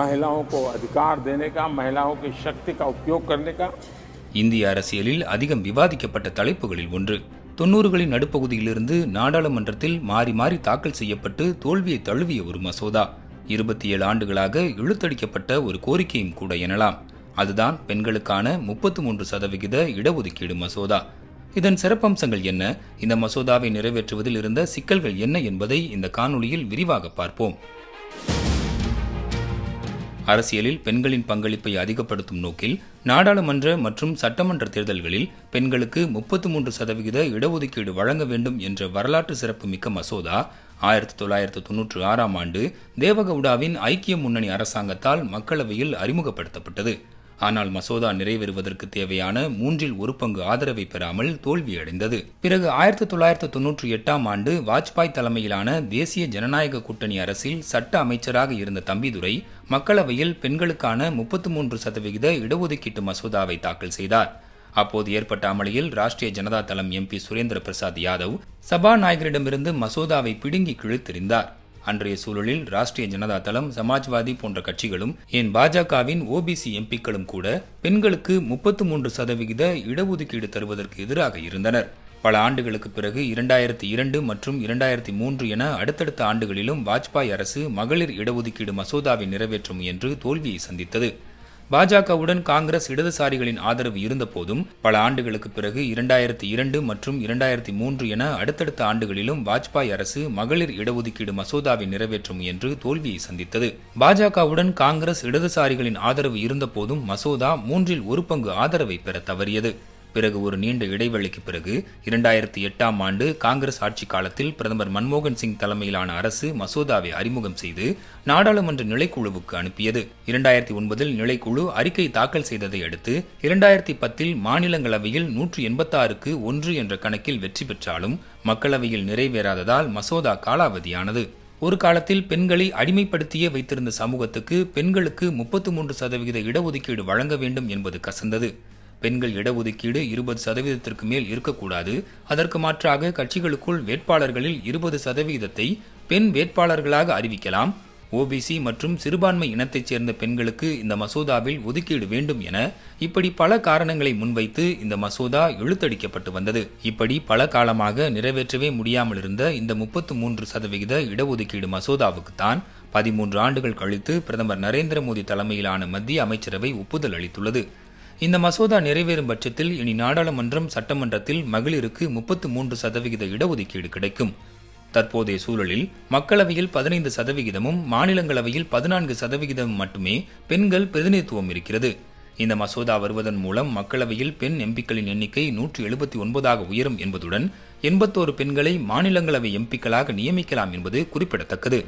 महिलाओं को अधिकार देने का महिलाओं இந்திய அரசியலில் அதிகம் விவாதிக்கப்பட்ட தலைப்புகளில் ஒன்று தொன்னூறுகளின் நடுப்பகுதியிலிருந்து நாடாளுமன்றத்தில் மாறி மாறி தாக்கல் செய்யப்பட்டு தோல்வியை தழுவிய ஒரு மசோதா இருபத்தி ஏழு ஆண்டுகளாக இழுத்தடிக்கப்பட்ட ஒரு கோரிக்கையும் கூட எனலாம் அதுதான் பெண்களுக்கான முப்பத்து மூன்று சதவிகித இடஒதுக்கீடு மசோதா இதன் சிறப்பம்சங்கள் என்ன இந்த மசோதாவை நிறைவேற்றுவதில் இருந்த சிக்கல்கள் என்ன என்பதை இந்த காணொளியில் விரிவாக பார்ப்போம் அரசியலில் பெண்களின் பங்களிப்பை அதிகப்படுத்தும் நோக்கில் நாடாளுமன்ற மற்றும் சட்டமன்ற தேர்தல்களில் பெண்களுக்கு முப்பத்து மூன்று சதவிகித இடஒதுக்கீடு வழங்க வேண்டும் என்ற வரலாற்று சிறப்புமிக்க மசோதா ஆயிரத்தி தொள்ளாயிரத்து தொன்னூற்று ஆறாம் ஆண்டு தேவகவுடாவின் ஐக்கிய முன்னணி அரசாங்கத்தால் மக்களவையில் அறிமுகப்படுத்தப்பட்டது ஆனால் மசோதா நிறைவேறுவதற்கு தேவையான மூன்றில் ஒரு பங்கு ஆதரவை பெறாமல் தோல்வியடைந்தது பிறகு ஆயிரத்தி தொள்ளாயிரத்து தொன்னூற்றி எட்டாம் ஆண்டு வாஜ்பாய் தலைமையிலான தேசிய ஜனநாயக கூட்டணி அரசில் சட்ட அமைச்சராக இருந்த தம்பிதுரை மக்களவையில் பெண்களுக்கான முப்பத்து மூன்று சதவிகித இடஒதுக்கீட்டு மசோதாவை தாக்கல் செய்தார் அப்போது ஏற்பட்ட அமளியில் ராஷ்டிரிய ஜனதா தளம் எம்பி சுரேந்திர பிரசாத் யாதவ் சபாநாயகரிடமிருந்து மசோதாவை பிடுங்கி கிழித்திருந்தார் அன்றைய சூழலில் ராஷ்டிரிய ஜனதா தளம் சமாஜ்வாதி போன்ற கட்சிகளும் ஏன் பாஜகவின் ஓபிசி எம்பிக்களும் கூட பெண்களுக்கு முப்பத்து மூன்று சதவிகித இடஒதுக்கீடு தருவதற்கு எதிராக இருந்தனர் பல ஆண்டுகளுக்கு பிறகு இரண்டாயிரத்தி இரண்டு மற்றும் இரண்டாயிரத்தி மூன்று என அடுத்தடுத்த ஆண்டுகளிலும் வாஜ்பாய் அரசு மகளிர் இடஒதுக்கீடு மசோதாவை நிறைவேற்றும் என்று தோல்வியை சந்தித்தது பாஜகவுடன் காங்கிரஸ் இடதுசாரிகளின் ஆதரவு இருந்தபோதும் பல ஆண்டுகளுக்கு பிறகு இரண்டாயிரத்தி இரண்டு மற்றும் இரண்டாயிரத்தி மூன்று என அடுத்தடுத்த ஆண்டுகளிலும் வாஜ்பாய் அரசு மகளிர் இடஒதுக்கீடு மசோதாவை நிறைவேற்றும் என்று தோல்வியை சந்தித்தது பாஜகவுடன் காங்கிரஸ் இடதுசாரிகளின் ஆதரவு இருந்தபோதும் மசோதா மூன்றில் ஒரு பங்கு ஆதரவை பெற தவறியது பிறகு ஒரு நீண்ட இடைவெளிக்கு பிறகு இரண்டாயிரத்தி எட்டாம் ஆண்டு காங்கிரஸ் ஆட்சி காலத்தில் பிரதமர் மன்மோகன் சிங் தலைமையிலான அரசு மசோதாவை அறிமுகம் செய்து நாடாளுமன்ற நிலைக்குழுவுக்கு அனுப்பியது இரண்டாயிரத்தி ஒன்பதில் நிலைக்குழு அறிக்கை தாக்கல் செய்ததை அடுத்து இரண்டாயிரத்தி பத்தில் மாநிலங்களவையில் நூற்று எண்பத்தாறுக்கு ஒன்று என்ற கணக்கில் வெற்றி பெற்றாலும் மக்களவையில் நிறைவேறாததால் மசோதா காலாவதியானது ஒரு காலத்தில் பெண்களை அடிமைப்படுத்தியே வைத்திருந்த சமூகத்துக்கு பெண்களுக்கு முப்பத்து மூன்று சதவிகித இடஒதுக்கீடு வழங்க வேண்டும் என்பது கசந்தது பெண்கள் இடஒதுக்கீடு இருபது சதவீதத்திற்கு மேல் இருக்கக்கூடாது அதற்கு மாற்றாக கட்சிகளுக்குள் வேட்பாளர்களில் இருபது சதவீதத்தை பெண் வேட்பாளர்களாக அறிவிக்கலாம் ஓபிசி மற்றும் சிறுபான்மை இனத்தைச் சேர்ந்த பெண்களுக்கு இந்த மசோதாவில் ஒதுக்கீடு வேண்டும் என இப்படி பல காரணங்களை முன்வைத்து இந்த மசோதா இழுத்தடிக்கப்பட்டு வந்தது இப்படி பல காலமாக நிறைவேற்றவே முடியாமல் இருந்த இந்த முப்பத்து மூன்று சதவிகித இடஒதுக்கீடு மசோதாவுக்குத்தான் பதிமூன்று ஆண்டுகள் கழித்து பிரதமர் நரேந்திர மோடி தலைமையிலான மத்திய அமைச்சரவை ஒப்புதல் அளித்துள்ளது இந்த மசோதா நிறைவேறும் பட்சத்தில் இனி நாடாளுமன்றம் சட்டமன்றத்தில் மகளிருக்கு முப்பத்து மூன்று சதவிகித இடஒதுக்கீடு கிடைக்கும் தற்போதைய சூழலில் மக்களவையில் பதினைந்து சதவிகிதமும் மாநிலங்களவையில் பதினான்கு சதவிகிதம் மட்டுமே பெண்கள் பிரதிநிதித்துவம் இருக்கிறது இந்த மசோதா வருவதன் மூலம் மக்களவையில் பெண் எம்பிக்களின் எண்ணிக்கை நூற்று எழுபத்தி ஒன்பதாக உயரும் என்பதுடன் எண்பத்தோரு பெண்களை மாநிலங்களவை எம்பிக்களாக நியமிக்கலாம் என்பது குறிப்பிடத்தக்கது